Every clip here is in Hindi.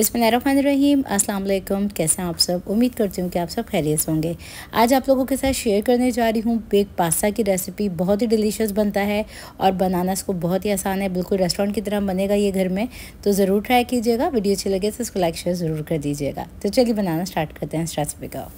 अस्सलाम वालेकुम कैसे हैं आप सब उम्मीद करती हूँ कि आप सब खैरियत होंगे आज आप लोगों के साथ शेयर करने जा रही हूँ बेग पास्ता की रेसिपी बहुत ही डिलीशियस बनता है और बनाना इसको बहुत ही आसान है बिल्कुल रेस्टोरेंट की तरह बनेगा ये घर में तो ज़रूर ट्राई कीजिएगा वीडियो अच्छी लगे तो इसको लाइक शेयर ज़रूर कर दीजिएगा तो चलिए बनाना स्टार्ट करते हैं इस रेसिपी का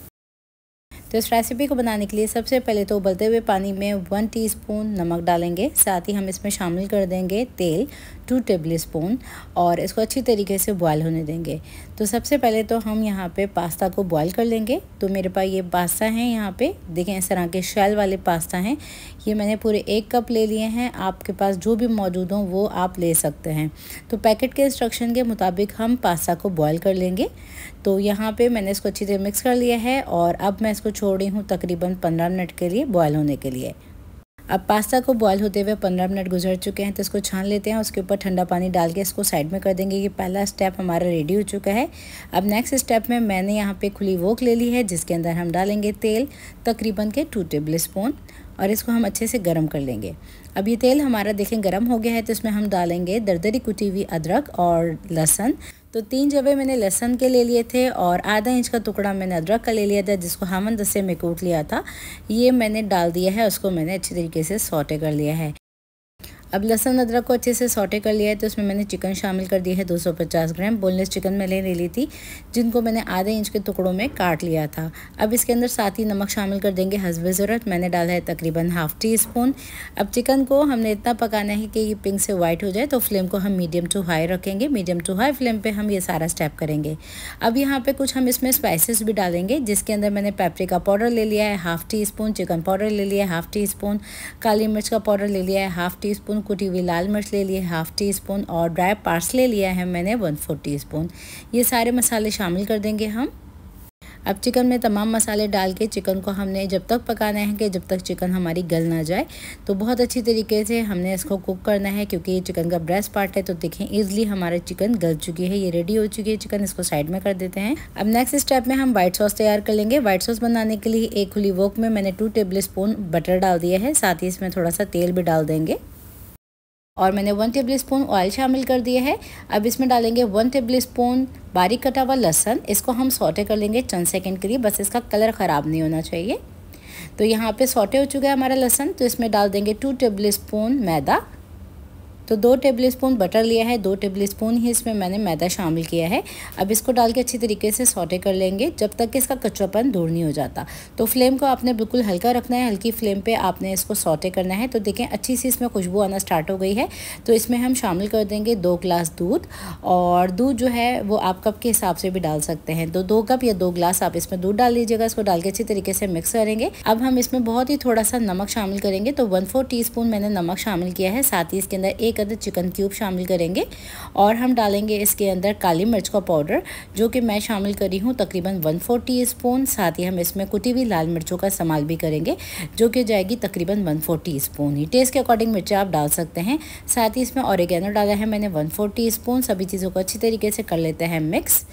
तो इस रेसिपी को बनाने के लिए सबसे पहले तो उबलते हुए पानी में वन टीस्पून नमक डालेंगे साथ ही हम इसमें शामिल कर देंगे तेल टू टेबल स्पून और इसको अच्छी तरीके से बॉयल होने देंगे तो सबसे पहले तो हम यहाँ पे पास्ता को बॉयल कर लेंगे तो मेरे पास ये पास्ता हैं यहाँ पे देखें इस तरह के शैल वाले पास्ता हैं ये मैंने पूरे एक कप ले लिए हैं आपके पास जो भी मौजूद हों वो आप ले सकते हैं तो पैकेट के इंस्ट्रक्शन के मुताबिक हम पास्ता को बॉयल कर लेंगे तो यहाँ पर मैंने इसको अच्छी तरह मिक्स कर लिया है और अब मैं इसको छोड़ी हूँ तकरीबन पंद्रह मिनट के लिए बॉयल होने के लिए अब पास्ता को बॉयल होते हुए पंद्रह मिनट गुजर चुके हैं तो इसको छान लेते हैं उसके ऊपर ठंडा पानी डाल के इसको साइड में कर देंगे ये पहला स्टेप हमारा रेडी हो चुका है अब नेक्स्ट स्टेप में मैंने यहाँ पे खुली वोक ले ली है जिसके अंदर हम डालेंगे तेल तकरीबन के टू टेबल स्पून और इसको हम अच्छे से गर्म कर लेंगे अब ये तेल हमारा देखें गर्म हो गया है तो इसमें हम डालेंगे दरदरी कुटी हुई अदरक और लहसन तो तीन जबे मैंने लहसन के ले लिए थे और आधा इंच का टुकड़ा मैंने अदरक का ले लिया था जिसको हमन दस्से में कूट लिया था ये मैंने डाल दिया है उसको मैंने अच्छी तरीके से सोटे कर लिया है अब लहसन अदरक को अच्छे से सॉटे कर लिया है तो उसमें मैंने चिकन शामिल कर दिया है 250 ग्राम बोनलेस चिकन मैंने ले ली थी जिनको मैंने आधे इंच के टुकड़ों में काट लिया था अब इसके अंदर साथ ही नमक शामिल कर देंगे हसब ज़रूरत मैंने डाला है तकरीबन हाफ़ टी स्पून अब चिकन को हमने इतना पकाना है कि ये पिंक से वाइट हो जाए तो फ्लेम को हम मीडियम टू हाई रखेंगे मीडियम टू हाई फ्लेम पर हम ये सारा स्टेप करेंगे अब यहाँ पर कुछ हम इसमें स्पाइसिस भी डालेंगे जिसके अंदर मैंने पेपरिका पाउडर ले लिया है half teaspoon chicken powder ले लिया है हाफ़ टी स्पून काली मिर्च का पाउडर ले लिया है हाफ़ टी स्पून स्पून कुटी हुई लाल मिर्च ले लिए हाफ़ टी स्पून और ड्राई पार्स ले लिया है मैंने वन फोर टी स्पून ये सारे मसाले शामिल कर देंगे हम अब चिकन में तमाम मसाले डाल के चिकन को हमने जब तक पकाना है कि जब तक चिकन हमारी गल ना जाए तो बहुत अच्छी तरीके से हमने इसको कुक करना है क्योंकि ये चिकन का ब्रेस्ट पार्ट है तो देखें ईजिली हमारा चिकन गल चुकी है ये रेडी हो चुकी है चिकन इसको साइड में कर देते हैं अब नेक्स्ट स्टेप में हम वाइट सॉस तैयार कर लेंगे वाइट सॉस बनाने के लिए एक खुली वोक में मैंने टू टेबल स्पून बटर डाल दिया है साथ ही इसमें थोड़ा सा तेल भी डाल देंगे और मैंने वन टेबल स्पून ऑयल शामिल कर दिया है अब इसमें डालेंगे वन टेबल स्पून बारीक कटा हुआ लहसन इसको हम सोटे कर लेंगे चंद सेकेंड के लिए बस इसका कलर ख़राब नहीं होना चाहिए तो यहाँ पे सौटे हो चुका है हमारा लहसन तो इसमें डाल देंगे टू टेबल स्पून मैदा तो दो टेबल स्पून बटर लिया है दो टेबल स्पून ही इसमें मैंने मैदा शामिल किया है अब इसको डाल के अच्छी तरीके से सौटे कर लेंगे जब तक कि इसका कच्चापन दूर नहीं हो जाता तो फ्लेम को आपने बिल्कुल हल्का रखना है हल्की फ्लेम पर आपने इसको सौटे करना है तो देखें अच्छी सी इसमें खुशबू आना स्टार्ट हो गई है तो इसमें हम शामिल कर देंगे दो ग्लास दूध और दूध जो है वो आप कप के हिसाब से भी डाल सकते हैं तो दो कप या दो ग्लास आप इसमें दूध डाल लीजिएगा इसको डाल के अच्छी तरीके से मिक्स करेंगे अब हम इसमें बहुत ही थोड़ा सा नमक शामिल करेंगे तो वन फोर मैंने नमक शामिल किया है साथ ही इसके अंदर एक एक चिकन क्यूब शामिल करेंगे और हम डालेंगे इसके अंदर काली मिर्च का पाउडर जो कि मैं शामिल करी हूँ तकरीबन वन फोर टी स्पून साथ ही हम इसमें कुटी हुई लाल मिर्चों का इस्तेमाल भी करेंगे जो कि जाएगी तकरीबन वन फोर टी स्पून ही टेस्ट के अकॉर्डिंग मिर्चें आप डाल सकते हैं साथ ही इसमें औरगेनो डाला है मैंने वन फोर टी स्पून सभी चीज़ों को अच्छी तरीके से कर लेते हैं मिक्स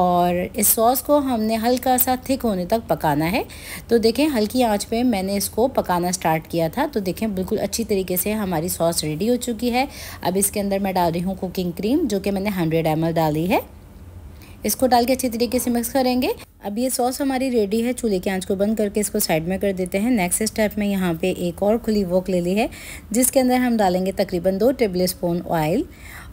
और इस सॉस को हमने हल्का सा थिक होने तक पकाना है तो देखें हल्की आँच पर मैंने इसको पकाना स्टार्ट किया था तो देखें बिल्कुल अच्छी तरीके से हमारी सॉस रेडी हो चुकी है अब इसके अंदर मैं डाल रही हूँ कुकिंग क्रीम जो कि मैंने हंड्रेड एम डाली है इसको डाल के अच्छी तरीके से मिक्स करेंगे अब ये सॉस हमारी रेडी है चूल्हे की आंच को बंद करके इसको साइड में कर देते हैं नेक्स्ट स्टेप में यहाँ पे एक और खुली वोक ले ली है जिसके अंदर हम डालेंगे तकरीबन दो टेबल स्पून ऑयल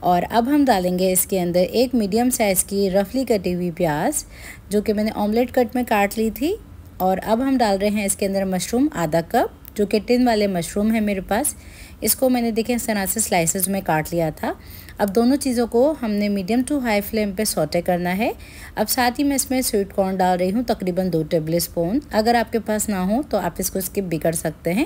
और अब हम डालेंगे इसके अंदर एक मीडियम साइज़ की रफली कटी हुई प्याज जो कि मैंने ऑमलेट कट में काट ली थी और अब हम डाल रहे हैं इसके अंदर मशरूम आधा कप जो कि टिन वाले मशरूम है मेरे पास इसको मैंने देखें इस तरह से स्लाइसेस में काट लिया था अब दोनों चीज़ों को हमने मीडियम टू हाई फ्लेम पे सोटे करना है अब साथ ही मैं इसमें स्वीट कॉर्न डाल रही हूँ तकरीबन दो टेबल स्पून अगर आपके पास ना हो तो आप इसको स्किप भी कर सकते हैं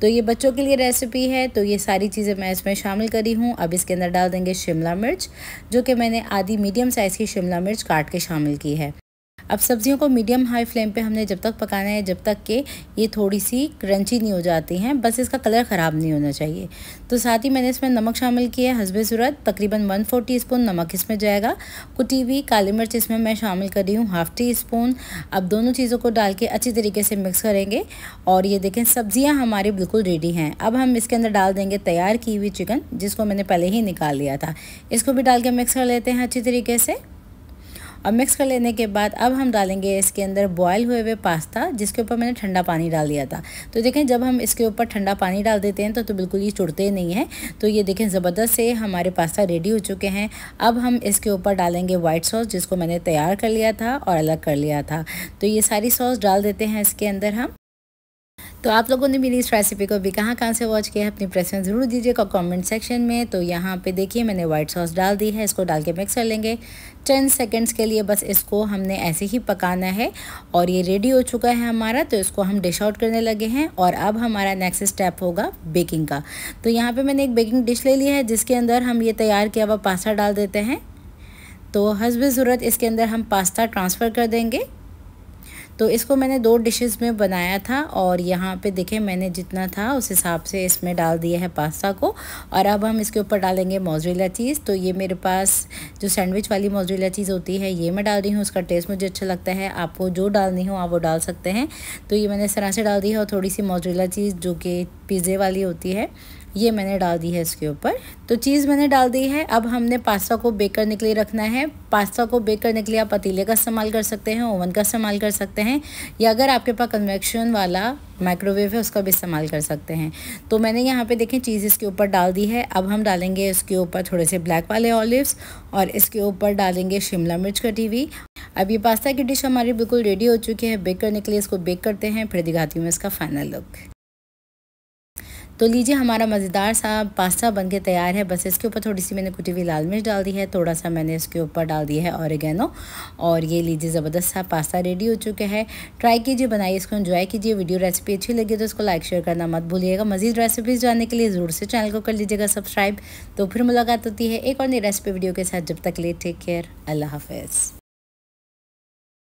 तो ये बच्चों के लिए रेसिपी है तो ये सारी चीज़ें मैं इसमें शामिल करी हूँ अब इसके अंदर डाल देंगे शिमला मिर्च जो कि मैंने आधी मीडियम साइज़ की शिमला मिर्च काट के शामिल की है अब सब्जियों को मीडियम हाई फ्लेम पे हमने जब तक पकाना है जब तक के ये थोड़ी सी क्रंची नहीं हो जाती हैं बस इसका कलर ख़राब नहीं होना चाहिए तो साथ ही मैंने इसमें नमक शामिल किया है हसबे सूरत तकरीबन वन फोर टी स्पून नमक इसमें जाएगा कुटी हुई काली मिर्च इसमें मैं शामिल कर रही हूँ हाफ़ टी स्पून अब दोनों चीज़ों को डाल के अच्छी तरीके से मिक्स करेंगे और ये देखें सब्ज़ियाँ हमारी बिल्कुल रेडी हैं अब हम इसके अंदर डाल देंगे तैयार की हुई चिकन जिसको मैंने पहले ही निकाल लिया था इसको भी डाल के मिक्स कर लेते हैं अच्छी तरीके से अब मिक्स कर लेने के बाद अब हम डालेंगे इसके अंदर बॉयल हुए हुए पास्ता जिसके ऊपर मैंने ठंडा पानी डाल दिया था तो देखें जब हम इसके ऊपर ठंडा पानी डाल देते हैं तो तो बिल्कुल ये चुड़ते नहीं हैं तो ये देखें ज़बरदस्त से हमारे पास्ता रेडी हो चुके हैं अब हम इसके ऊपर डालेंगे वाइट सॉस जिसको मैंने तैयार कर लिया था और अलग कर लिया था तो ये सारी सॉस डाल देते हैं इसके अंदर हम तो आप लोगों ने मेरी इस रेसिपी को भी कहाँ कहाँ से वॉच किया है अपनी प्रेफरेंस ज़रूर दीजिएगा कमेंट सेक्शन में तो यहाँ पे देखिए मैंने वाइट सॉस डाल दी है इसको डाल के मिक्स कर लेंगे टेन सेकेंड्स के लिए बस इसको हमने ऐसे ही पकाना है और ये रेडी हो चुका है हमारा तो इसको हम डिश आउट करने लगे हैं और अब हमारा नेक्स्ट स्टेप होगा बेकिंग का तो यहाँ पर मैंने एक बेकिंग डिश ले ली है जिसके अंदर हम ये तैयार किया हुआ पास्ता डाल देते हैं तो हसब ज़रूरत इसके अंदर हम पास्ता ट्रांसफ़र कर देंगे तो इसको मैंने दो डिशेस में बनाया था और यहाँ पे देखें मैंने जितना था उस हिसाब से इसमें डाल दिया है पास्ता को और अब हम इसके ऊपर डालेंगे मोजरेला चीज़ तो ये मेरे पास जो सैंडविच वाली मोजरेला चीज़ होती है ये मैं डाल रही हूँ उसका टेस्ट मुझे अच्छा लगता है आपको जो डालनी हो आप वो डाल सकते हैं तो ये मैंने इस तरह से डाल दी है और थोड़ी सी मोजरेला चीज़ जो कि पिज़्ज़े वाली होती है ये मैंने डाल दी है इसके ऊपर तो चीज़ मैंने डाल दी है अब हमने पास्ता को बेक करने के लिए रखना है पास्ता को बेक करने के लिए आप पतीले का इस्तेमाल कर सकते हैं ओवन का इस्तेमाल कर सकते हैं या अगर आपके पास कन्वेक्शन वाला माइक्रोवेव है उसका भी इस्तेमाल कर सकते हैं तो मैंने यहाँ पे देखें चीज़ इसके ऊपर डाल दी है अब हम डालेंगे इसके ऊपर थोड़े से ब्लैक वाले ऑलिव्स और इसके ऊपर डालेंगे शिमला मिर्च कटी हुई अब ये पास्ता की डिश हमारी बिल्कुल रेडी हो चुकी है बेक करने के लिए इसको बेक करते हैं फिर दिखाती हूँ इसका फाइनल लुक तो लीजिए हमारा मज़ेदार सा पास्ता बन के तैयार है बस इसके ऊपर थोड़ी सी मैंने कुटी हुई लाल मिर्च डाल दी है थोड़ा सा मैंने इसके ऊपर डाल दिया है औरगेनो और ये लीजिए ज़बरदस्त सा पास्ता रेडी हो चुका है ट्राई कीजिए बनाइए इसको इन्जॉय कीजिए वीडियो रेसिपी अच्छी लगी तो इसको लाइक शेयर करना मत भूलिएगा मज़ीद रेसिपीज़ जानने के लिए ज़रूर से चैनल को कर लीजिएगा सब्सक्राइब तो फिर मुलाकात होती है एक और नई रेसिपी वीडियो के साथ जब तक ले टेक केयर अल्लाह हाफिज़